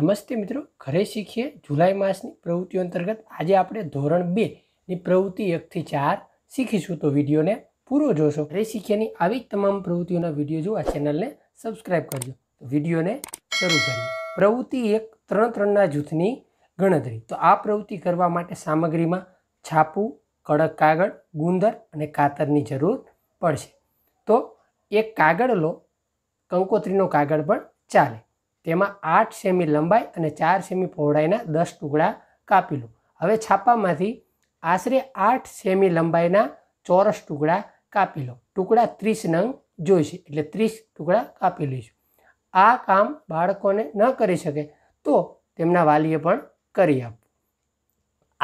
નમસ્તે મિત્રો ઘરે શીખીએ જુલાઈ માસની પ્રવૃત્તિઓ અંતર્ગત આજે આપણે ધોરણ બે ની પ્રવૃત્તિ એકથી ચાર શીખીશું તો વિડીયોને પૂરો જોશો ઘરે શીખીએની આવી જ તમામ પ્રવૃત્તિઓના વિડીયો જોવા ચેનલને સબસ્ક્રાઈબ કરજો તો વિડીયોને શરૂ કરીએ પ્રવૃત્તિ એક ત્રણ ત્રણના જૂથની ગણતરી તો આ પ્રવૃત્તિ કરવા માટે સામગ્રીમાં છાપું કડક કાગળ ગુંદર અને કાતરની જરૂર પડશે તો એક કાગળ લો કંકોત્રીનો કાગળ પણ ચાલે તેમાં આઠ સેમી લંબાઈ અને ચાર સેમી પહોળાઈના દસ ટુકડા કાપી લો હવે છાપામાંથી આશરે આઠ સેમી લંબાઈના ચોરસ ટુકડા કાપી લો ટુકડા ત્રીસ નંગ જોઈશે એટલે ત્રીસ ટુકડા કાપી લઈશું આ કામ બાળકોને ન કરી શકે તો તેમના વાલીએ પણ કરી આપો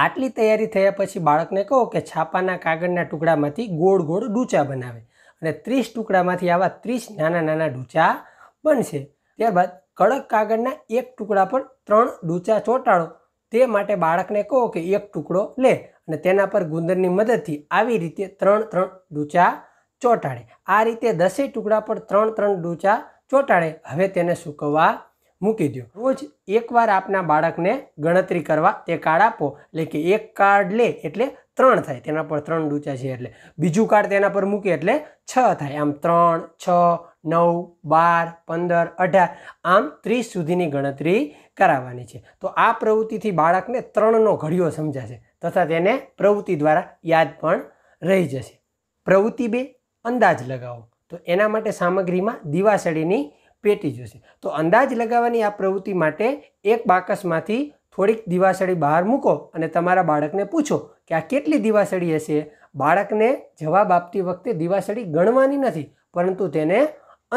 આટલી તૈયારી થયા પછી બાળકને કહો કે છાપાના કાગળના ટુકડામાંથી ગોળ ગોળ ડૂચા બનાવે અને ત્રીસ ટુકડામાંથી આવા ત્રીસ નાના નાના ડૂચા બનશે ત્યારબાદ કડક કાગળના એક ટુકડા પર ત્રણ ડૂચા ચોંટાડો તે માટે બાળકને કહો કે એક ટુકડો લે અને તેના પર ગુંદરની મદદથી આવી રીતે ત્રણ ત્રણ ડૂચા ચોંટાડે આ રીતે દસેય ટુકડા પર ત્રણ ત્રણ ડૂચા ચોંટાડે હવે તેને સૂકવવા મૂકી દો રોજ એકવાર આપના બાળકને ગણતરી કરવા તે કાર્ડ આપો એટલે કે એક કાર્ડ લે એટલે ત્રણ થાય તેના પર ત્રણ ડૂચા છે એટલે બીજું કાર્ડ તેના પર મૂકીએ એટલે છ થાય આમ ત્રણ છ નવ બાર પંદર અઢાર આમ ત્રીસ સુધીની ગણતરી કરાવવાની છે તો આ પ્રવૃત્તિથી બાળકને ત્રણનો ઘડિયો સમજાશે તથા તેને પ્રવૃત્તિ દ્વારા યાદ પણ રહી જશે પ્રવૃત્તિ બે અંદાજ લગાવો તો એના માટે સામગ્રીમાં દીવાસળીની પેટી જોશે તો અંદાજ લગાવવાની આ પ્રવૃત્તિ માટે એક બાકસમાંથી થોડીક દિવાસળી બહાર મૂકો અને તમારા બાળકને પૂછો કે આ કેટલી દિવાસળી હશે બાળકને જવાબ આપતી વખતે દિવાસળી ગણવાની નથી પરંતુ તેને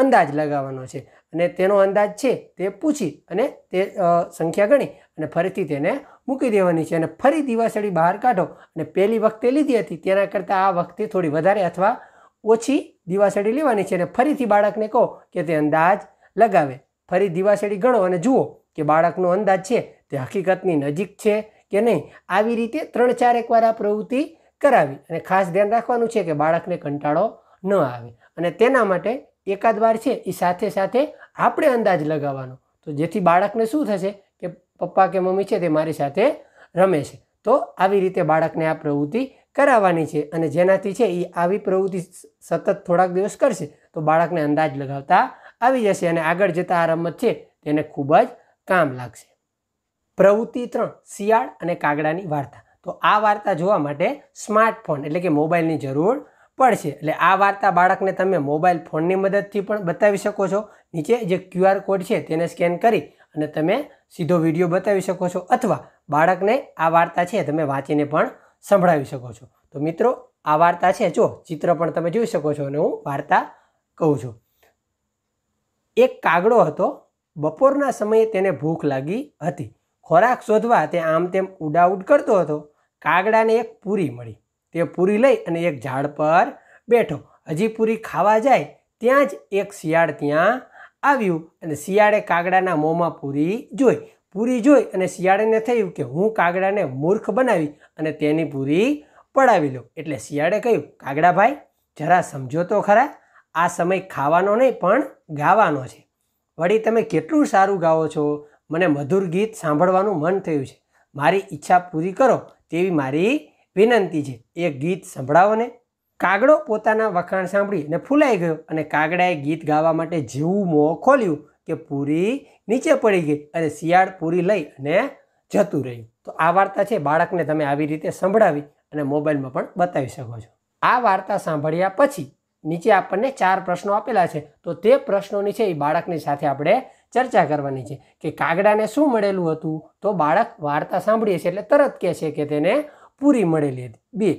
અંદાજ લગાવવાનો છે અને તેનો અંદાજ છે તે પૂછી અને તે સંખ્યા ગણી અને ફરીથી તેને મૂકી દેવાની છે અને ફરી દિવાસળી બહાર કાઢો અને પહેલી વખતે લીધી હતી તેના કરતાં આ વખતે થોડી વધારે અથવા ઓછી દિવાસળી લેવાની છે અને ફરીથી બાળકને કહો કે તે અંદાજ લગાવે ફરી દિવાસળી ગણો અને જુઓ કે બાળકનો અંદાજ છે તે હકીકતની નજીક છે કે નહીં આવી રીતે ત્રણ ચાર એકવાર આ પ્રવૃત્તિ કરાવી અને ખાસ ધ્યાન રાખવાનું છે કે બાળકને કંટાળો ન આવે અને તેના માટે એકાદ વાર છે એ સાથે સાથે આપણે અંદાજ લગાવવાનો તો જેથી બાળકને શું થશે કે પપ્પા કે મમ્મી છે તે મારી સાથે રમે છે તો આવી રીતે બાળકને આ પ્રવૃત્તિ કરાવવાની છે અને જેનાથી છે એ આવી પ્રવૃત્તિ સતત થોડાક દિવસ કરશે તો બાળકને અંદાજ લગાવતા આવી જશે અને આગળ જતાં આ રમત છે તેને ખૂબ જ કામ લાગશે પ્રવૃત્તિ ત્રણ શિયાળ અને કાગડાની વાર્તા તો આ વાર્તા જોવા માટે સ્માર્ટફોન એટલે કે મોબાઈલની જરૂર પડશે એટલે આ વાર્તા બાળકને તમે મોબાઈલ ફોનની મદદથી પણ બતાવી શકો છો નીચે જે ક્યુઆર કોડ છે તેને સ્કેન કરી અને તમે સીધો વિડીયો બતાવી શકો છો અથવા બાળકને આ વાર્તા છે તમે વાંચીને પણ સંભળાવી શકો છો તો મિત્રો આ વાર્તા છે જો ચિત્ર પણ તમે જોઈ શકો છો અને હું વાર્તા કહું છું એક કાગડો હતો બપોરના સમયે તેને ભૂખ લાગી હતી ખોરાક શોધવા તે આમ તેમ ઉડાઉડ કરતો હતો કાગડાને એક પૂરી મળી તે પૂરી લઈ અને એક ઝાડ પર બેઠો હજી પૂરી ખાવા જાય ત્યાં જ એક શિયાળ ત્યાં આવ્યું અને શિયાળે કાગડાના મોંમાં પૂરી જોઈ પૂરી જોઈ અને શિયાળેને થયું કે હું કાગડાને મૂર્ખ બનાવી અને તેની પૂરી પડાવી લઉં એટલે શિયાળે કહ્યું કાગડા ભાઈ જરા સમજો તો ખરા આ સમય ખાવાનો નહીં પણ ગાવાનો છે વળી તમે કેટલું સારું ગાવો છો મને મધુર ગીત સાંભળવાનું મન થયું છે મારી ઈચ્છા પૂરી કરો તેવી મારી વિનંતી છે એ ગીત સંભળાવો ને કાગડો પોતાના વખાણ સાંભળી અને ફૂલાઈ ગયો અને કાગડાએ ગીત ગાવા માટે જેવું મોં ખોલ્યું કે પૂરી નીચે પડી ગઈ અને શિયાળ પૂરી લઈ અને જતું રહ્યું તો આ વાર્તા છે બાળકને તમે આવી રીતે સંભળાવી અને મોબાઈલમાં પણ બતાવી શકો છો આ વાર્તા સાંભળ્યા પછી નીચે આપણને ચાર પ્રશ્નો આપેલા છે તો તે પ્રશ્નોની છે એ બાળકની સાથે આપણે ચર્ચા કરવાની છે કે કાગડાને શું મળેલું હતું તો બાળક વાર્તા સાંભળીએ છીએ એટલે તરત કહે છે કે તેને પૂરી મળેલી હતી બે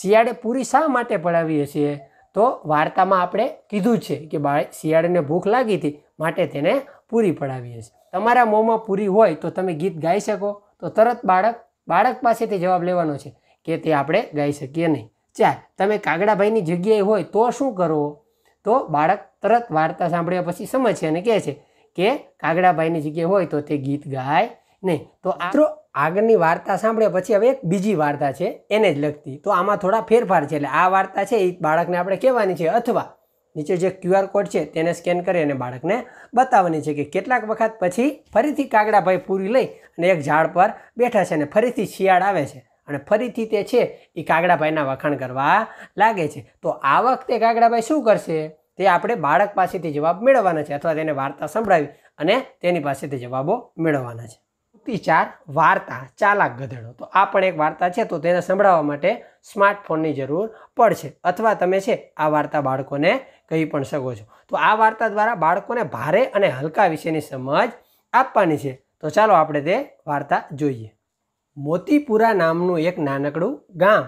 શિયાળે પૂરી શા માટે પડાવીએ છીએ તો વાર્તામાં આપણે કીધું છે કે બાળક શિયાળને ભૂખ લાગી હતી માટે તેને પૂરી પડાવીએ છીએ તમારા મોંમાં પૂરી હોય તો તમે ગીત ગાઈ શકો તો તરત બાળક બાળક પાસેથી જવાબ લેવાનો છે કે તે આપણે ગાઈ શકીએ નહીં ચાર તમે કાગડાભાઈની જગ્યાએ હોય તો શું કરો તો બાળક તરત વાર્તા સાંભળ્યા પછી સમજશે અને કહે છે કે કાગડાભાઈની જગ્યાએ હોય તો તે ગીત ગાય નહીં તો મિત્રો આગળની વાર્તા સાંભળ્યા પછી હવે એક બીજી વાર્તા છે એને જ લગતી તો આમાં થોડા ફેરફાર છે એટલે આ વાર્તા છે એ બાળકને આપણે કહેવાની છે અથવા નીચે જે ક્યુઆર કોડ છે તેને સ્કેન કરી અને બાળકને બતાવવાની છે કે કેટલાક વખત પછી ફરીથી કાગડાભાઈ પૂરી લઈ અને એક ઝાડ પર બેઠા છે અને ફરીથી શિયાળ આવે છે અને ફરીથી તે છે એ કાગડાભાઈના વખાણ કરવા લાગે છે તો આ વખતે કાગડાભાઈ શું કરશે તે આપણે બાળક પાસેથી જવાબ મેળવવાના છે અથવા તેને વાર્તા સંભળાવી અને તેની પાસેથી જવાબો મેળવવાના છે વૃત્તિ ચાર વાર્તા ચાલાક ગધેડો તો આ પણ એક વાર્તા છે તો તેને સંભળાવવા માટે સ્માર્ટફોનની જરૂર પડશે અથવા તમે છે આ વાર્તા બાળકોને કહી પણ શકો છો તો આ વાર્તા દ્વારા બાળકોને ભારે અને હલકા વિશેની સમજ આપવાની છે તો ચાલો આપણે તે વાર્તા જોઈએ મોતીપુરા નામનું એક નાનકડું ગામ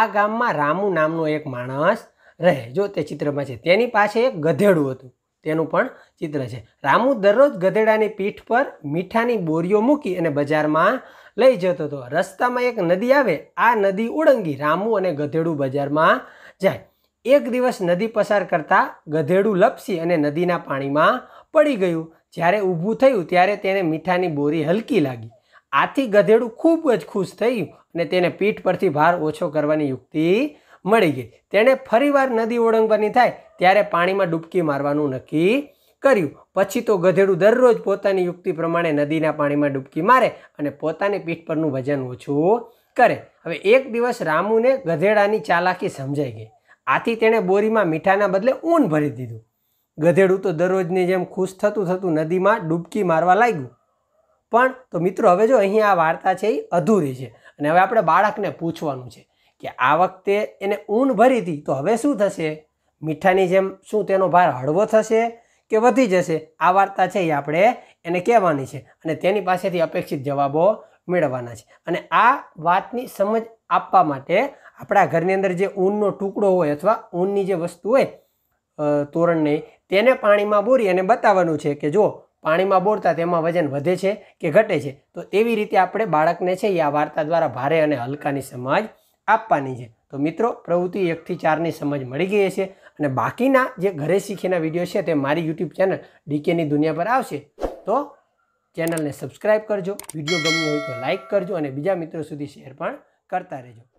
આ ગામમાં રામુ નામનો એક માણસ રહે જો તે ચિત્રમાં છે તેની પાસે એક ગધેડું હતું તેનું પણ ચિત્ર છે રામુ દરરોજ ગધેડાની પીઠ પર મીઠાની બોરીઓ મૂકી અને બજારમાં લઈ જતો હતો રસ્તામાં એક નદી આવે આ નદી ઉડંગી રામુ અને ગધેડું બજારમાં જાય એક દિવસ નદી પસાર કરતાં ગધેડું લપસી અને નદીના પાણીમાં પડી ગયું જ્યારે ઊભું થયું ત્યારે તેને મીઠાની બોરી હલકી લાગી આથી ગધેડું ખૂબ જ ખુશ થયું અને તેને પીઠ પરથી ભાર ઓછો કરવાની યુક્તિ મળી ગઈ તેણે ફરીવાર નદી ઓળંગવાની થાય ત્યારે પાણીમાં ડૂબકી મારવાનું નક્કી કર્યું પછી તો ગધેડું દરરોજ પોતાની યુક્તિ પ્રમાણે નદીના પાણીમાં ડૂબકી મારે અને પોતાની પીઠ પરનું વજન ઓછું કરે હવે એક દિવસ રામુને ગધેડાની ચાલાકી સમજાઈ ગઈ આથી તેણે બોરીમાં મીઠાના બદલે ઊન ભરી દીધું ગધેડું તો દરરોજની જેમ ખુશ થતું થતું નદીમાં ડૂબકી મારવા લાગ્યું પણ તો મિત્રો હવે જો અહીં આ વાર્તા છે એ અધૂરી છે અને હવે આપણે બાળકને પૂછવાનું છે કે આ વખતે એને ઊન ભરી હતી તો હવે શું થશે મીઠાની જેમ શું તેનો ભાર હળવો થશે કે વધી જશે આ વાર્તા છે એ આપણે એને કહેવાની છે અને તેની પાસેથી અપેક્ષિત જવાબો મેળવવાના છે અને આ વાતની સમજ આપવા માટે આપણા ઘરની અંદર જે ઊનનો ટુકડો હોય અથવા ઊનની જે વસ્તુ હોય તોરણ નહીં તેને પાણીમાં બોરી અને બતાવવાનું છે કે જો પાણીમાં બોરતા તેમાં વજન વધે છે કે ઘટે છે તો તેવી રીતે આપણે બાળકને છે એ આ વાર્તા દ્વારા ભારે અને હલકાની સમજ આપવાની છે તો મિત્રો પ્રવૃત્તિ એકથી ચારની સમજ મળી ગઈ છે અને બાકીના જે ઘરે શીખીના વિડીયો છે તે મારી યુટ્યુબ ચેનલ ડીકેની દુનિયા પર આવશે તો ચેનલને સબસ્ક્રાઈબ કરજો વિડીયો ગમ્યો હોય તો લાઇક કરજો અને બીજા મિત્રો સુધી શેર પણ કરતા રહેજો